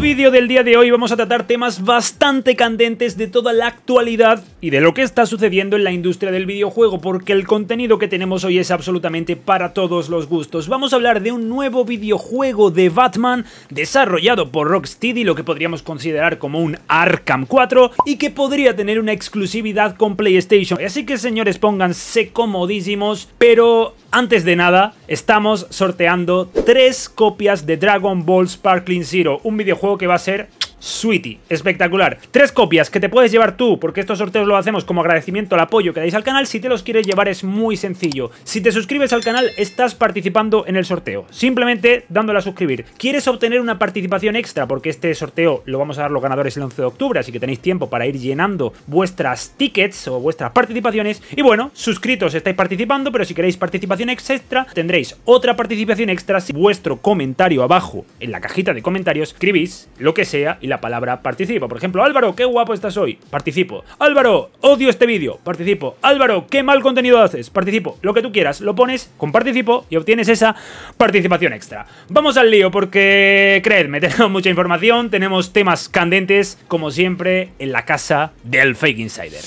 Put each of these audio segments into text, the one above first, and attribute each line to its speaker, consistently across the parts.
Speaker 1: vídeo del día de hoy vamos a tratar temas bastante candentes de toda la actualidad y de lo que está sucediendo en la industria del videojuego, porque el contenido que tenemos hoy es absolutamente para todos los gustos. Vamos a hablar de un nuevo videojuego de Batman desarrollado por Rocksteady, lo que podríamos considerar como un Arkham 4 y que podría tener una exclusividad con PlayStation. Así que señores, pónganse comodísimos, pero antes de nada, estamos sorteando tres copias de Dragon Ball Sparkling Zero, un videojuego que va a ser Sweetie. Espectacular. Tres copias que te puedes llevar tú, porque estos sorteos lo hacemos como agradecimiento al apoyo que dais al canal. Si te los quieres llevar es muy sencillo. Si te suscribes al canal, estás participando en el sorteo. Simplemente dándole a suscribir. ¿Quieres obtener una participación extra? Porque este sorteo lo vamos a dar los ganadores el 11 de octubre, así que tenéis tiempo para ir llenando vuestras tickets o vuestras participaciones. Y bueno, suscritos estáis participando, pero si queréis participación extra, tendréis otra participación extra si vuestro comentario abajo, en la cajita de comentarios, escribís lo que sea y la palabra participo. Por ejemplo, Álvaro, qué guapo estás hoy. Participo. Álvaro, odio este vídeo. Participo. Álvaro, qué mal contenido haces. Participo. Lo que tú quieras, lo pones con participo y obtienes esa participación extra. Vamos al lío porque, creedme, tenemos mucha información, tenemos temas candentes, como siempre, en la casa del Fake Insider.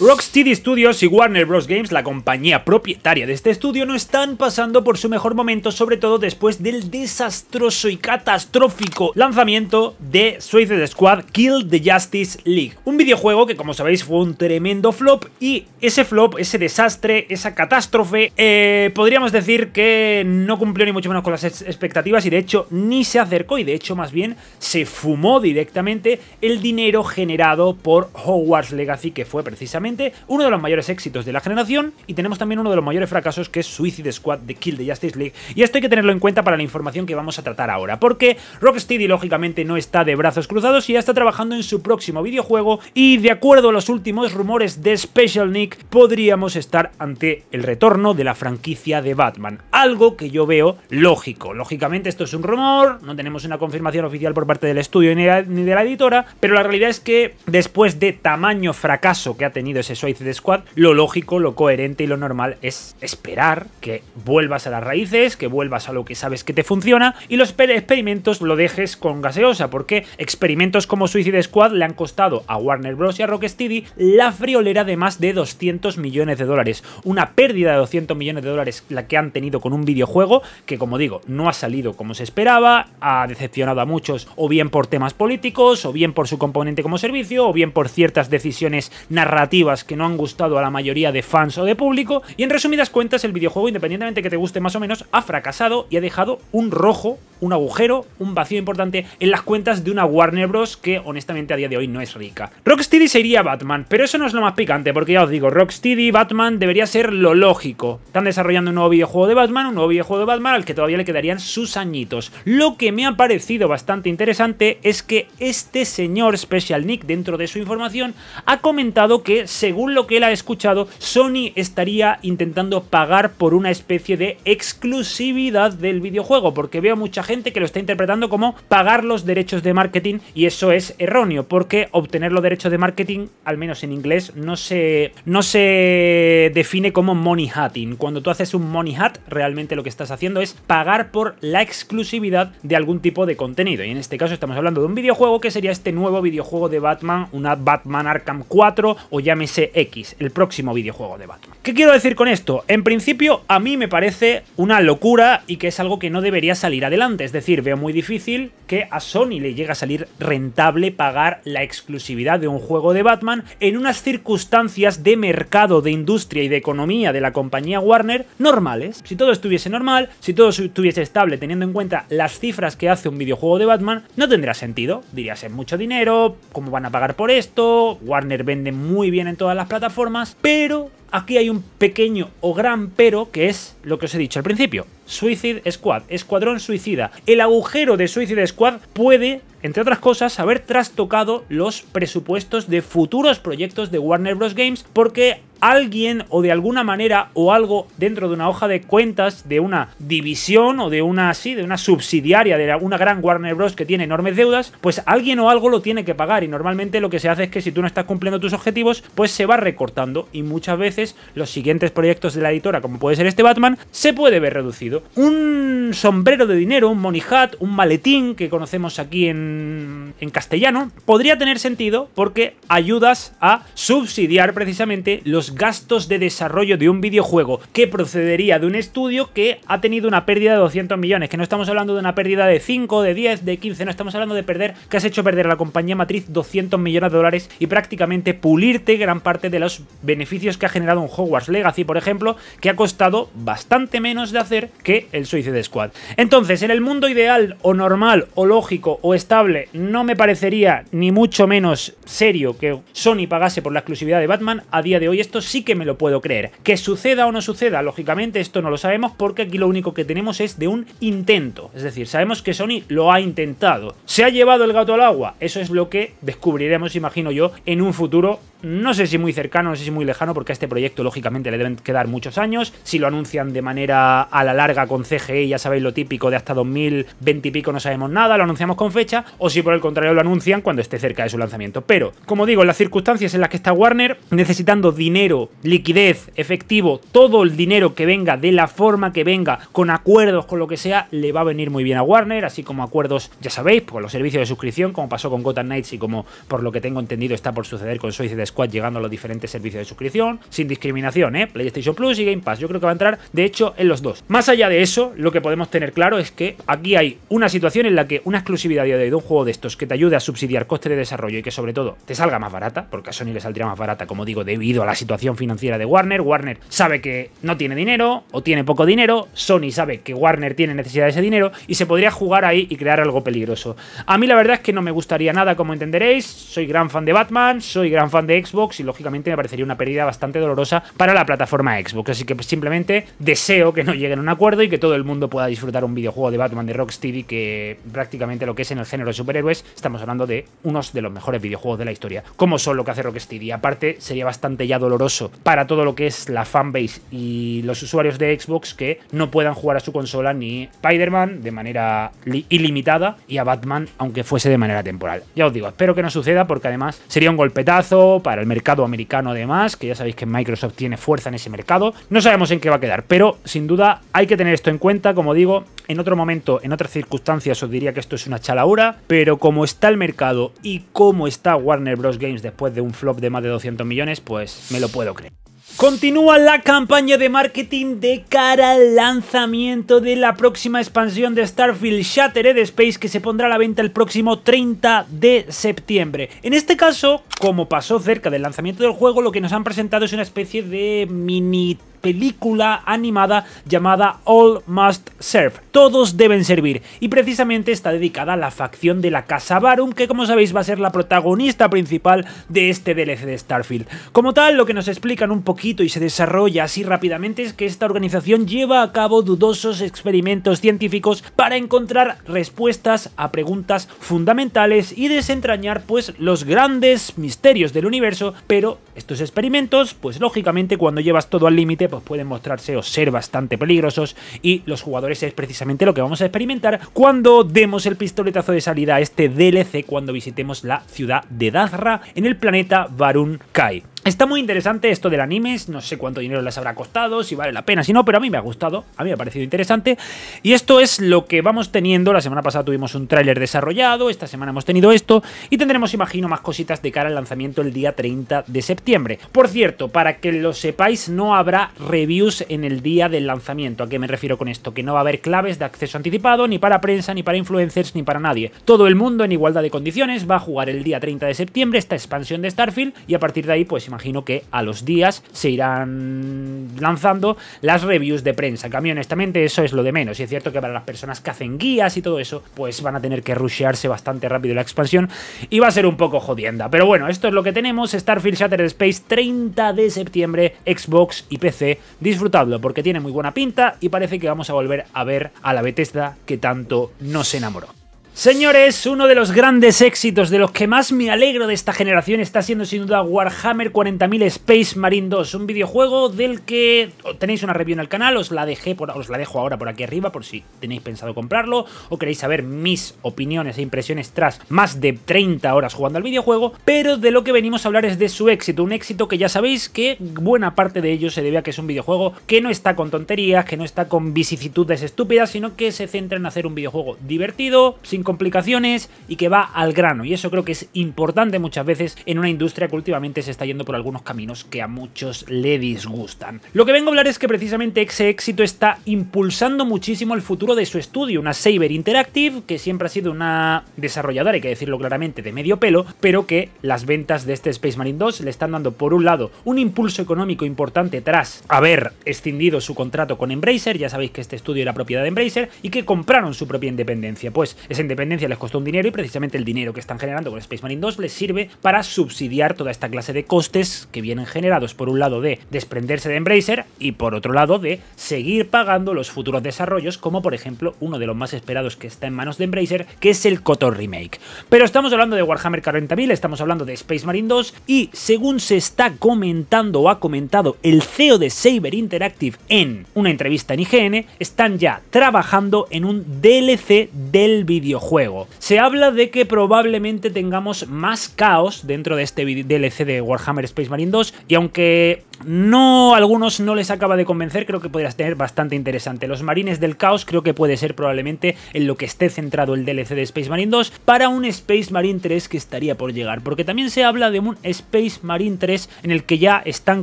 Speaker 1: Rocksteady Studios y Warner Bros. Games, la compañía propietaria de este estudio, no están pasando por su mejor momento, sobre todo después del desastroso y catastrófico lanzamiento de Suicide Squad Kill the Justice League. Un videojuego que, como sabéis, fue un tremendo flop y ese flop, ese desastre, esa catástrofe, eh, podríamos decir que no cumplió ni mucho menos con las expectativas y de hecho ni se acercó y de hecho más bien se fumó directamente el dinero generado por Hogwarts Legacy, que fue precisamente uno de los mayores éxitos de la generación y tenemos también uno de los mayores fracasos que es Suicide Squad de Kill the Justice League. Y esto hay que tenerlo en cuenta para la información que vamos a tratar ahora, porque Rocksteady lógicamente no está de brazos cruzados y ya está trabajando en su próximo videojuego y de acuerdo a los últimos rumores de Special Nick podríamos estar ante el retorno de la franquicia de Batman, algo que yo veo lógico. Lógicamente esto es un rumor, no tenemos una confirmación oficial por parte del estudio ni de la editora, pero la realidad es que después de tamaño fracaso que ha tenido ese Suicide Squad, lo lógico, lo coherente y lo normal es esperar que vuelvas a las raíces, que vuelvas a lo que sabes que te funciona y los experimentos lo dejes con gaseosa, porque experimentos como Suicide Squad le han costado a Warner Bros. y a Rocksteady la friolera de más de 200 millones de dólares, una pérdida de 200 millones de dólares la que han tenido con un videojuego que, como digo, no ha salido como se esperaba, ha decepcionado a muchos o bien por temas políticos, o bien por su componente como servicio, o bien por ciertas decisiones narrativas que no han gustado a la mayoría de fans o de público, y en resumidas cuentas el videojuego, independientemente que te guste más o menos, ha fracasado y ha dejado un rojo un agujero, un vacío importante en las cuentas de una Warner Bros. que honestamente a día de hoy no es rica. Rocksteady sería Batman, pero eso no es lo más picante, porque ya os digo, Rocksteady Batman debería ser lo lógico. Están desarrollando un nuevo videojuego de Batman, un nuevo videojuego de Batman al que todavía le quedarían sus añitos. Lo que me ha parecido bastante interesante es que este señor Special Nick, dentro de su información, ha comentado que, según lo que él ha escuchado, Sony estaría intentando pagar por una especie de exclusividad del videojuego, porque veo mucha gente que lo está interpretando como pagar los derechos de marketing y eso es erróneo, porque obtener los derechos de marketing, al menos en inglés, no se, no se define como money hatting. Cuando tú haces un money hat, realmente lo que estás haciendo es pagar por la exclusividad de algún tipo de contenido. Y en este caso estamos hablando de un videojuego que sería este nuevo videojuego de Batman, una Batman Arkham 4 o llámese X, el próximo videojuego de Batman. ¿Qué quiero decir con esto? En principio, a mí me parece una locura y que es algo que no debería salir adelante es decir, veo muy difícil que a Sony le llegue a salir rentable pagar la exclusividad de un juego de Batman en unas circunstancias de mercado, de industria y de economía de la compañía Warner normales. Si todo estuviese normal, si todo estuviese estable teniendo en cuenta las cifras que hace un videojuego de Batman, no tendría sentido. Dirías, es mucho dinero, ¿cómo van a pagar por esto? Warner vende muy bien en todas las plataformas, pero aquí hay un pequeño o gran pero que es lo que os he dicho al principio. Suicide Squad, Escuadrón Suicida. El agujero de Suicide Squad puede, entre otras cosas, haber trastocado los presupuestos de futuros proyectos de Warner Bros. Games porque alguien o de alguna manera o algo dentro de una hoja de cuentas de una división o de una así, de una subsidiaria de una gran Warner Bros. que tiene enormes deudas, pues alguien o algo lo tiene que pagar y normalmente lo que se hace es que si tú no estás cumpliendo tus objetivos, pues se va recortando y muchas veces los siguientes proyectos de la editora, como puede ser este Batman, se puede ver reducido. Un sombrero de dinero, un money hat, un maletín que conocemos aquí en, en castellano, podría tener sentido porque ayudas a subsidiar precisamente los gastos de desarrollo de un videojuego que procedería de un estudio que ha tenido una pérdida de 200 millones, que no estamos hablando de una pérdida de 5, de 10, de 15, no estamos hablando de perder, que has hecho perder a la compañía matriz 200 millones de dólares y prácticamente pulirte gran parte de los beneficios que ha generado un Hogwarts Legacy, por ejemplo, que ha costado bastante menos de hacer que el Suicide Squad. Entonces, en el mundo ideal o normal o lógico o estable, no me parecería ni mucho menos serio que Sony pagase por la exclusividad de Batman, a día de hoy sí que me lo puedo creer. Que suceda o no suceda, lógicamente esto no lo sabemos porque aquí lo único que tenemos es de un intento. Es decir, sabemos que Sony lo ha intentado. ¿Se ha llevado el gato al agua? Eso es lo que descubriremos, imagino yo, en un futuro no sé si muy cercano, no sé si muy lejano, porque a este proyecto lógicamente le deben quedar muchos años. Si lo anuncian de manera a la larga con CGI, ya sabéis lo típico de hasta 2020 y pico no sabemos nada, lo anunciamos con fecha, o si por el contrario lo anuncian cuando esté cerca de su lanzamiento. Pero, como digo, las circunstancias en las que está Warner, necesitando dinero, liquidez, efectivo, todo el dinero que venga, de la forma que venga, con acuerdos, con lo que sea, le va a venir muy bien a Warner, así como acuerdos, ya sabéis, por los servicios de suscripción, como pasó con Gotham Knights y como por lo que tengo entendido está por suceder con Suicide Squad llegando a los diferentes servicios de suscripción, sin discriminación, ¿eh? PlayStation Plus y Game Pass. Yo creo que va a entrar, de hecho, en los dos. Más allá de eso, lo que podemos tener claro es que aquí hay una situación en la que una exclusividad de un juego de estos que te ayude a subsidiar costes de desarrollo y que sobre todo te salga más barata, porque a Sony le saldría más barata, como digo, debido a la situación financiera de Warner. Warner sabe que no tiene dinero o tiene poco dinero, Sony sabe que Warner tiene necesidad de ese dinero y se podría jugar ahí y crear algo peligroso. A mí la verdad es que no me gustaría nada, como entenderéis, soy gran fan de Batman, soy gran fan de Xbox y lógicamente me parecería una pérdida bastante dolorosa para la plataforma Xbox. Así que pues, simplemente deseo que no lleguen a un acuerdo y que todo el mundo pueda disfrutar un videojuego de Batman de Rocksteady que prácticamente lo que es en el género de superhéroes estamos hablando de unos de los mejores videojuegos de la historia, como son lo que hace Rocksteady. Aparte sería bastante ya doloroso para todo lo que es la fanbase y los usuarios de Xbox que no puedan jugar a su consola ni Spider-Man de manera ilimitada y a Batman aunque fuese de manera temporal. Ya os digo, espero que no suceda porque además sería un golpetazo para el mercado americano además, que ya sabéis que Microsoft tiene fuerza en ese mercado. No sabemos en qué va a quedar, pero sin duda hay que tener esto en cuenta, como digo, en otro momento, en otras circunstancias os diría que esto es una chalaura, pero como está el mercado y como está Warner Bros. Games después de un flop de más de 200 millones, pues me lo puedo creer. Continúa la campaña de marketing de cara al lanzamiento de la próxima expansión de Starfield Shattered Space que se pondrá a la venta el próximo 30 de septiembre. En este caso, como pasó cerca del lanzamiento del juego, lo que nos han presentado es una especie de mini película animada llamada All Must Serve. Todos deben servir. Y precisamente está dedicada a la facción de la Casa Barum, que como sabéis va a ser la protagonista principal de este DLC de Starfield. Como tal, lo que nos explican un poquito y se desarrolla así rápidamente es que esta organización lleva a cabo dudosos experimentos científicos para encontrar respuestas a preguntas fundamentales y desentrañar pues los grandes misterios del universo, pero estos experimentos pues lógicamente cuando llevas todo al límite pueden mostrarse o ser bastante peligrosos y los jugadores es precisamente lo que vamos a experimentar cuando demos el pistoletazo de salida a este DLC cuando visitemos la ciudad de Dazra en el planeta Varun Kai. Está muy interesante esto del anime, no sé cuánto dinero les habrá costado, si vale la pena, si no, pero a mí me ha gustado, a mí me ha parecido interesante. Y esto es lo que vamos teniendo, la semana pasada tuvimos un tráiler desarrollado, esta semana hemos tenido esto, y tendremos, imagino, más cositas de cara al lanzamiento el día 30 de septiembre. Por cierto, para que lo sepáis, no habrá reviews en el día del lanzamiento. ¿A qué me refiero con esto? Que no va a haber claves de acceso anticipado, ni para prensa, ni para influencers, ni para nadie. Todo el mundo en igualdad de condiciones va a jugar el día 30 de septiembre esta expansión de Starfield, y a partir de ahí, pues imagino que a los días se irán lanzando las reviews de prensa. Que a honestamente, eso es lo de menos. Y es cierto que para las personas que hacen guías y todo eso, pues van a tener que rushearse bastante rápido la expansión y va a ser un poco jodienda. Pero bueno, esto es lo que tenemos. Starfield Shattered Space, 30 de septiembre, Xbox y PC. Disfrutadlo porque tiene muy buena pinta y parece que vamos a volver a ver a la Bethesda que tanto nos enamoró. Señores, uno de los grandes éxitos de los que más me alegro de esta generación está siendo sin duda Warhammer 40.000 Space Marine 2, un videojuego del que tenéis una review en el canal, os la dejé os la dejo ahora por aquí arriba por si tenéis pensado comprarlo o queréis saber mis opiniones e impresiones tras más de 30 horas jugando al videojuego, pero de lo que venimos a hablar es de su éxito, un éxito que ya sabéis que buena parte de ello se debe a que es un videojuego que no está con tonterías, que no está con vicisitudes estúpidas, sino que se centra en hacer un videojuego divertido, sin complicaciones y que va al grano. Y eso creo que es importante muchas veces en una industria que últimamente se está yendo por algunos caminos que a muchos le disgustan. Lo que vengo a hablar es que precisamente ese éxito está impulsando muchísimo el futuro de su estudio, una Saber Interactive, que siempre ha sido una desarrolladora, hay que decirlo claramente, de medio pelo, pero que las ventas de este Space Marine 2 le están dando, por un lado, un impulso económico importante tras haber extendido su contrato con Embracer, ya sabéis que este estudio era propiedad de Embracer, y que compraron su propia independencia. Pues es independencia dependencia les costó un dinero y precisamente el dinero que están generando con Space Marine 2 les sirve para subsidiar toda esta clase de costes que vienen generados por un lado de desprenderse de Embracer y por otro lado de seguir pagando los futuros desarrollos como por ejemplo uno de los más esperados que está en manos de Embracer que es el cotor Remake. Pero estamos hablando de Warhammer 40.000, estamos hablando de Space Marine 2 y según se está comentando o ha comentado el CEO de Saber Interactive en una entrevista en IGN, están ya trabajando en un DLC del videojuego juego. Se habla de que probablemente tengamos más caos dentro de este DLC de Warhammer Space Marine 2 y aunque no, algunos no les acaba de convencer, creo que podrías tener bastante interesante. Los Marines del Caos creo que puede ser probablemente en lo que esté centrado el DLC de Space Marine 2 para un Space Marine 3 que estaría por llegar, porque también se habla de un Space Marine 3 en el que ya están,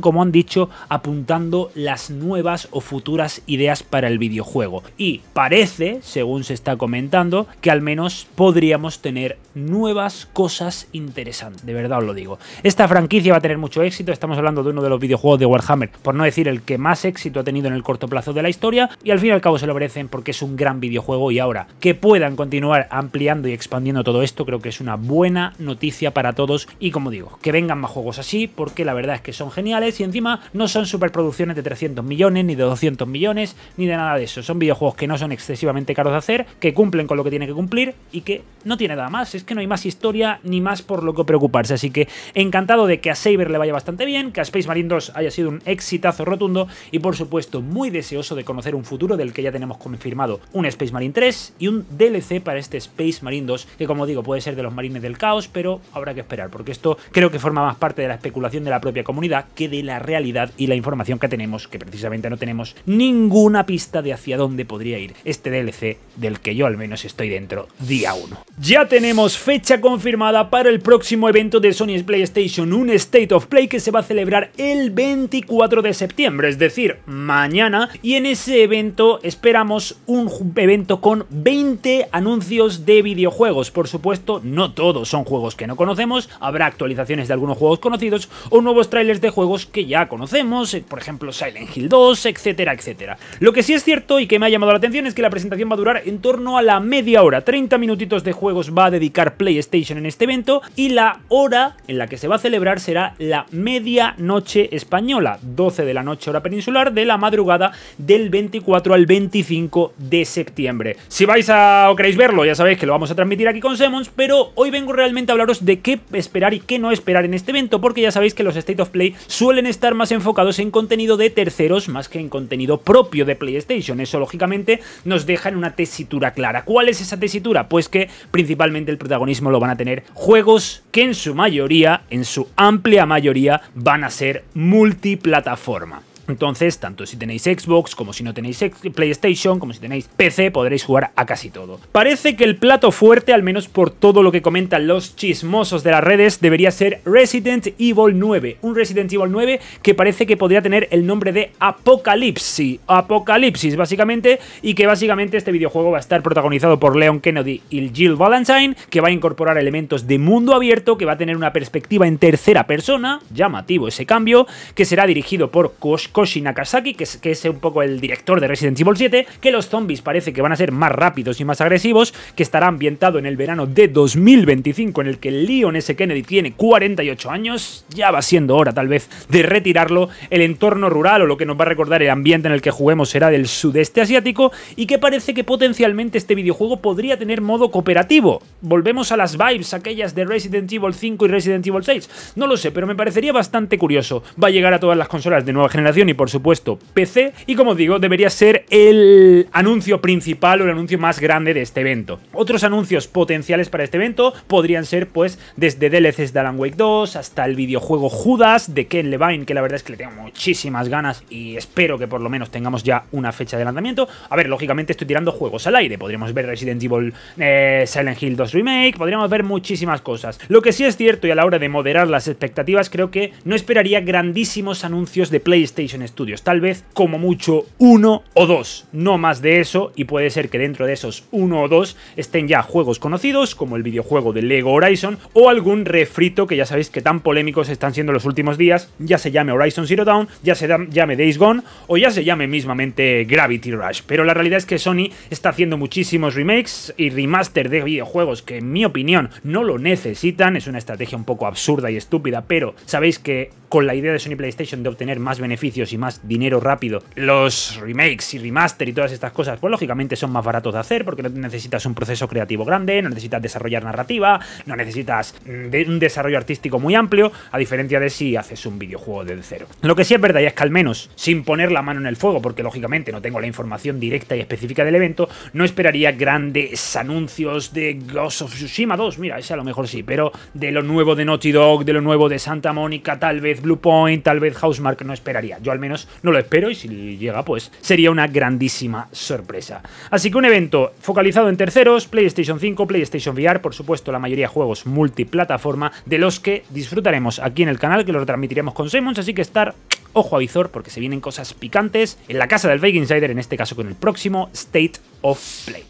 Speaker 1: como han dicho, apuntando las nuevas o futuras ideas para el videojuego. Y parece, según se está comentando, que al menos podríamos tener nuevas cosas interesantes, de verdad os lo digo. Esta franquicia va a tener mucho éxito, estamos hablando de uno de los videojuegos de Warhammer, por no decir el que más éxito ha tenido en el corto plazo de la historia, y al fin y al cabo se lo merecen porque es un gran videojuego y ahora que puedan continuar ampliando y expandiendo todo esto creo que es una buena noticia para todos y como digo, que vengan más juegos así porque la verdad es que son geniales y encima no son superproducciones de 300 millones ni de 200 millones ni de nada de eso, son videojuegos que no son excesivamente caros de hacer, que cumplen con lo que tiene que cumplir y que no tiene nada más. Es que no hay más historia ni más por lo que preocuparse. Así que encantado de que a Saber le vaya bastante bien, que a Space Marine 2 haya sido un exitazo rotundo y por supuesto muy deseoso de conocer un futuro del que ya tenemos confirmado un Space Marine 3 y un DLC para este Space Marine 2 que como digo puede ser de los Marines del Caos pero habrá que esperar porque esto creo que forma más parte de la especulación de la propia comunidad que de la realidad y la información que tenemos que precisamente no tenemos ninguna pista de hacia dónde podría ir este DLC del que yo al menos estoy dentro día 1. Ya tenemos fecha confirmada para el próximo evento de Sony's PlayStation, un State of Play que se va a celebrar el 24 de septiembre, es decir, mañana, y en ese evento esperamos un evento con 20 anuncios de videojuegos. Por supuesto, no todos son juegos que no conocemos, habrá actualizaciones de algunos juegos conocidos o nuevos trailers de juegos que ya conocemos, eh, por ejemplo Silent Hill 2, etcétera, etcétera. Lo que sí es cierto y que me ha llamado la atención es que la presentación va a durar en torno a la media hora, 30 minutitos de juegos va a dedicar PlayStation en este evento y la hora en la que se va a celebrar será la medianoche española, 12 de la noche hora peninsular de la madrugada del 24 al 25 de septiembre. Si vais a o queréis verlo, ya sabéis que lo vamos a transmitir aquí con Semons, pero hoy vengo realmente a hablaros de qué esperar y qué no esperar en este evento, porque ya sabéis que los State of Play suelen estar más enfocados en contenido de terceros más que en contenido propio de PlayStation. Eso lógicamente nos deja en una tesitura clara. ¿Cuál es esa tesitura? Pues que principalmente el protagonismo lo van a tener juegos que en su mayoría, en su amplia mayoría, van a ser multiplataforma. Entonces, tanto si tenéis Xbox, como si no tenéis PlayStation, como si tenéis PC, podréis jugar a casi todo. Parece que el plato fuerte, al menos por todo lo que comentan los chismosos de las redes, debería ser Resident Evil 9. Un Resident Evil 9 que parece que podría tener el nombre de Apocalipsis. Apocalipsis, básicamente, y que básicamente este videojuego va a estar protagonizado por Leon Kennedy y Jill Valentine, que va a incorporar elementos de mundo abierto, que va a tener una perspectiva en tercera persona, llamativo ese cambio, que será dirigido por Kosh Koshi Nakasaki, que es, que es un poco el director de Resident Evil 7, que los zombies parece que van a ser más rápidos y más agresivos, que estará ambientado en el verano de 2025, en el que Leon S. Kennedy tiene 48 años, ya va siendo hora tal vez de retirarlo. El entorno rural o lo que nos va a recordar el ambiente en el que juguemos será del sudeste asiático y que parece que potencialmente este videojuego podría tener modo cooperativo. Volvemos a las vibes, aquellas de Resident Evil 5 y Resident Evil 6. No lo sé, pero me parecería bastante curioso. Va a llegar a todas las consolas de nueva generación y por supuesto PC. Y como digo, debería ser el anuncio principal o el anuncio más grande de este evento. Otros anuncios potenciales para este evento podrían ser pues desde DLCs de Alan Wake 2 hasta el videojuego Judas de Ken Levine, que la verdad es que le tengo muchísimas ganas y espero que por lo menos tengamos ya una fecha de lanzamiento. A ver, lógicamente estoy tirando juegos al aire. Podríamos ver Resident Evil eh, Silent Hill 2 Remake, podríamos ver muchísimas cosas. Lo que sí es cierto y a la hora de moderar las expectativas creo que no esperaría grandísimos anuncios de PlayStation estudios Studios. Tal vez como mucho uno o dos, no más de eso, y puede ser que dentro de esos uno o dos estén ya juegos conocidos, como el videojuego de Lego Horizon, o algún refrito que ya sabéis que tan polémicos están siendo los últimos días, ya se llame Horizon Zero Dawn, ya se llame Days Gone, o ya se llame mismamente Gravity Rush. Pero la realidad es que Sony está haciendo muchísimos remakes y remaster de videojuegos que en mi opinión no lo necesitan, es una estrategia un poco absurda y estúpida, pero sabéis que con la idea de Sony PlayStation de obtener más beneficios y más dinero rápido, los remakes y remaster y todas estas cosas, pues lógicamente son más baratos de hacer porque no necesitas un proceso creativo grande, no necesitas desarrollar narrativa, no necesitas mm, un desarrollo artístico muy amplio, a diferencia de si haces un videojuego desde cero. Lo que sí es verdad y es que al menos sin poner la mano en el fuego, porque lógicamente no tengo la información directa y específica del evento, no esperaría grandes anuncios de Ghost of Tsushima 2, mira, ese a lo mejor sí, pero de lo nuevo de Naughty Dog, de lo nuevo de Santa Mónica, tal vez Blue Point, tal vez Housemark, no esperaría. Yo al menos no lo espero y si llega pues sería una grandísima sorpresa. Así que un evento focalizado en terceros, PlayStation 5, PlayStation VR, por supuesto la mayoría de juegos multiplataforma de los que disfrutaremos aquí en el canal, que lo retransmitiremos con Simons así que estar ojo a visor porque se vienen cosas picantes en la casa del Fake Insider, en este caso con el próximo State of Play.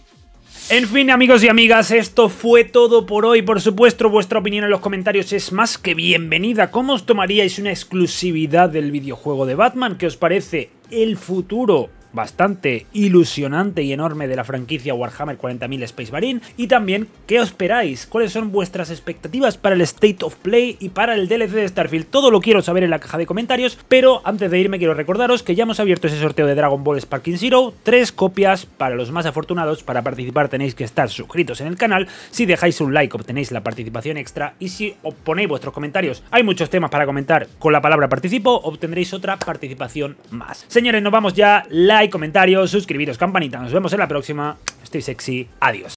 Speaker 1: En fin, amigos y amigas, esto fue todo por hoy. Por supuesto, vuestra opinión en los comentarios es más que bienvenida. ¿Cómo os tomaríais una exclusividad del videojuego de Batman? ¿Qué os parece el futuro bastante ilusionante y enorme de la franquicia Warhammer 40.000 Space Marine y también qué os esperáis, cuáles son vuestras expectativas para el State of Play y para el DLC de Starfield. Todo lo quiero saber en la caja de comentarios, pero antes de irme quiero recordaros que ya hemos abierto ese sorteo de Dragon Ball Sparking Zero, tres copias para los más afortunados. Para participar tenéis que estar suscritos en el canal, si dejáis un like obtenéis la participación extra y si ponéis vuestros comentarios, hay muchos temas para comentar con la palabra participo, obtendréis otra participación más. Señores, nos vamos ya. La comentarios, suscribiros, campanita. Nos vemos en la próxima. Estoy sexy. Adiós.